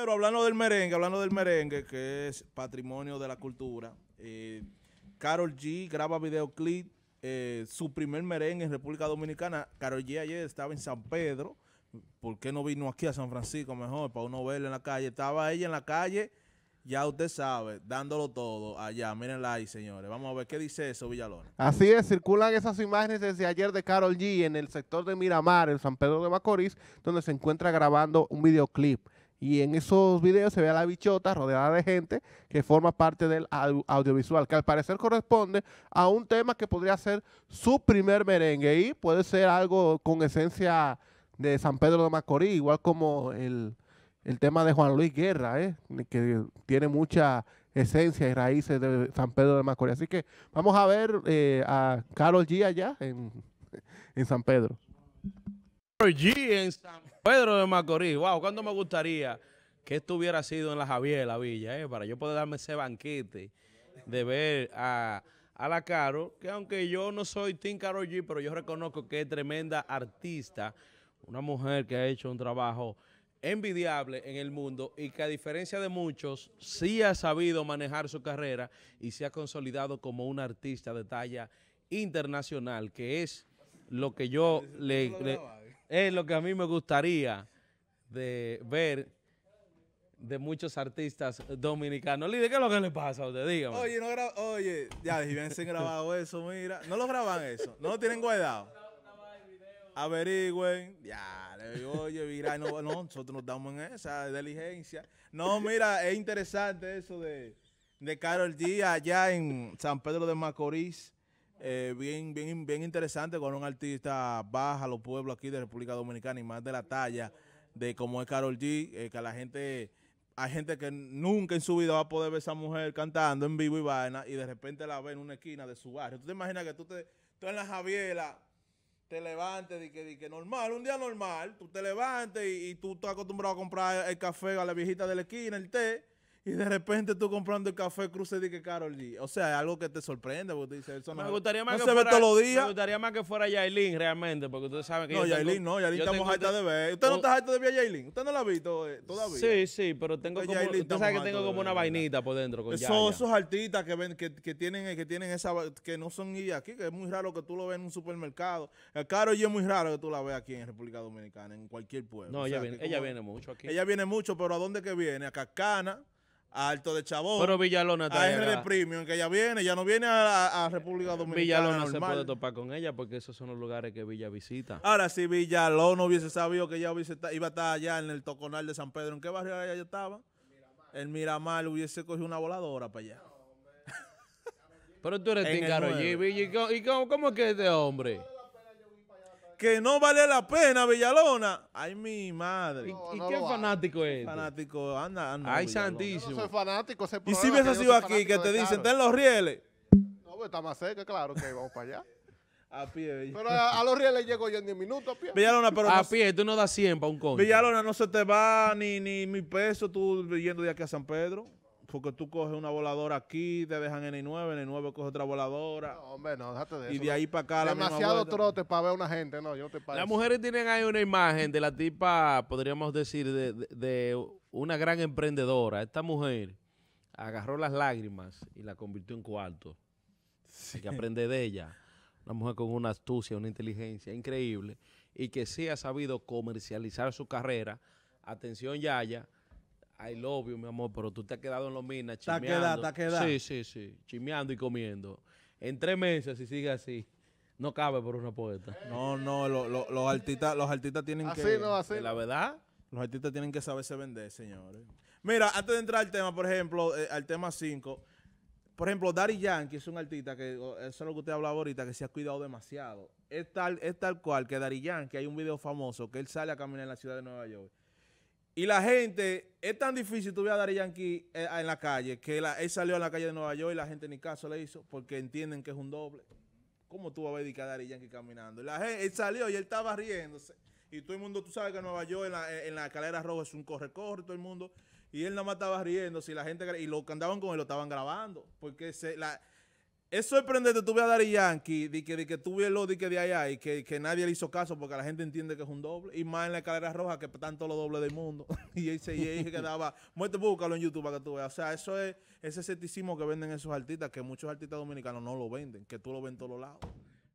Pero hablando del merengue, hablando del merengue, que es patrimonio de la cultura, Carol eh, G graba videoclip, eh, su primer merengue en República Dominicana. Carol G ayer estaba en San Pedro. ¿Por qué no vino aquí a San Francisco mejor para uno verla en la calle? Estaba ella en la calle, ya usted sabe, dándolo todo allá. Mírenla ahí, señores. Vamos a ver qué dice eso, Villalona. Así es, circulan esas imágenes desde ayer de Carol G en el sector de Miramar, en San Pedro de Macorís, donde se encuentra grabando un videoclip. Y en esos videos se ve a la bichota rodeada de gente que forma parte del audiovisual, que al parecer corresponde a un tema que podría ser su primer merengue y puede ser algo con esencia de San Pedro de Macorís, igual como el, tema de Juan Luis Guerra, ¿eh? que tiene mucha esencia y raíces de San Pedro de Macorís. Así que vamos a ver eh, a Carol G allá en, San Pedro. G en San Pedro de Macorís, wow, cuánto me gustaría que esto hubiera sido en la Javier, la Villa, eh, para yo poder darme ese banquete de ver a, la Caro, que aunque yo no soy Tim Caro G, pero yo reconozco que es tremenda artista, una mujer que ha hecho un trabajo envidiable en el mundo y que a diferencia de muchos, sí ha sabido manejar su carrera y se ha consolidado como una artista de talla internacional, que es lo que yo le es lo que a mí me gustaría de ver de muchos artistas dominicanos. Lide, ¿qué es lo que le pasa a usted? Dígame. Oye, no Oye, ya han grabado eso, mira. No lo graban eso, no lo tienen guardado. Averigüen, ya, oye, mira, no, nosotros nos damos en esa diligencia. No, mira, es interesante eso de, de Carol G allá en San Pedro de Macorís. Eh, bien, bien, bien interesante con un artista baja los pueblos aquí de República Dominicana y más de la talla de como es Carol G, eh, que la gente, hay gente que nunca en su vida va a poder ver esa mujer cantando en vivo y vaina y de repente la ve en una esquina de su barrio. ¿Tú te imaginas que tú, te, tú en la Javiela te levantes y que, que normal, un día normal, tú te levantes y, y tú estás acostumbrado a comprar el café a la viejita de la esquina, el té? Y de repente tú comprando el café cruce y que Carol G. O sea, es algo que te sorprende porque no, me gustaría más que fuera, Me gustaría más que fuera Yailin realmente, porque tú sabes que No, Yailin no, Yailin estamos harta de ver. ¿Usted no está harta de ver a Yailin? ¿Usted no la ha visto eh, todavía? Sí, sí, pero tengo como, usted sabe que tengo como una vainita por dentro con Son esos artistas que ven, que, que, tienen, que tienen esa, que no son ni aquí, que es muy raro que tú lo veas en un supermercado. El Carol G es muy raro que tú la veas aquí en República Dominicana, en cualquier pueblo. No, ella, viene, ella viene mucho aquí. Ella viene mucho, pero ¿a dónde que viene? A Cascana. Alto de Chabón. Pero Villalona está A R de Premium, que ella viene, ya no viene a, República Dominicana. Villalona se puede topar con ella porque esos son los lugares que Villa visita. Ahora, si Villalona hubiese sabido que ella iba a estar allá en el Toconal de San Pedro, ¿en qué barrio ella estaba? en El Miramar hubiese cogido una voladora para allá. Pero tú eres Tim G. ¿Y cómo, cómo es que es de hombre? que no vale la pena Villalona. Ay, mi madre. ¿Y, quién qué fanático es? Este? Fanático, anda, anda. Ay, santísimo. Yo no soy fanático, Y si hubiese sido aquí, que te dicen, ten los rieles. No, pues está más cerca, claro, que vamos para allá. A pie. Pero a, los rieles llego yo en 10 minutos a pie. Villalona, pero... A pie, tú no das 100 para un coño. Villalona, no se te va ni, ni mi peso tú yendo de aquí a San Pedro. Porque tú coges una voladora aquí, te dejan en el 9, en el 9 coges otra voladora. hombre, no, déjate de eso. Y de ahí para acá Demasiado trote para ver a una gente, no, yo te Las mujeres tienen ahí una imagen de la tipa, podríamos decir, de, una gran emprendedora. Esta mujer agarró las lágrimas y la convirtió en cuarto. Sí. que aprende de ella. Una mujer con una astucia, una inteligencia increíble y que sí ha sabido comercializar su carrera. Atención, Yaya I love you, mi amor, pero tú te has quedado en los minas chimeando. Te quedado, te quedado. Sí, sí, sí, chimeando y comiendo. En tres meses, si sigue así, no cabe por una puerta. No, no, los artistas los tienen que... Así no, así La verdad... Los artistas tienen que saberse vender, señores. Mira, antes de entrar al tema, por ejemplo, eh, al tema 5... Por ejemplo, Daddy que es un artista que, eso es lo que usted hablaba ahorita, que se ha cuidado demasiado. Es tal, es tal cual que Daddy que hay un video famoso que él sale a caminar en la ciudad de Nueva York y la gente, es tan difícil, tú ver a Dari Yankee eh, en la calle, que él salió a la calle de Nueva York y la gente ni caso le hizo, porque entienden que es un doble. ¿Cómo tú vas a ver a Dari Yankee caminando? la gente, él salió y él estaba riéndose. Y todo el mundo, tú sabes que Nueva York, en la, en escalera roja es un corre-corre, todo el mundo. Y él nada más estaba riéndose y la gente, y lo que andaban con él lo estaban grabando, porque se, la, es sorprendente tú ves a Dari Yankee, de que, de que tú ves lo de que de allá y que, nadie le hizo caso porque la gente entiende que es un doble. Y más en la escalera roja que están todos los dobles del mundo. y ese se quedaba, muerte, búscalo en YouTube para que tú veas. O sea, eso es ese escepticismo que venden esos artistas, que muchos artistas dominicanos no lo venden, que tú lo ven en todos lados.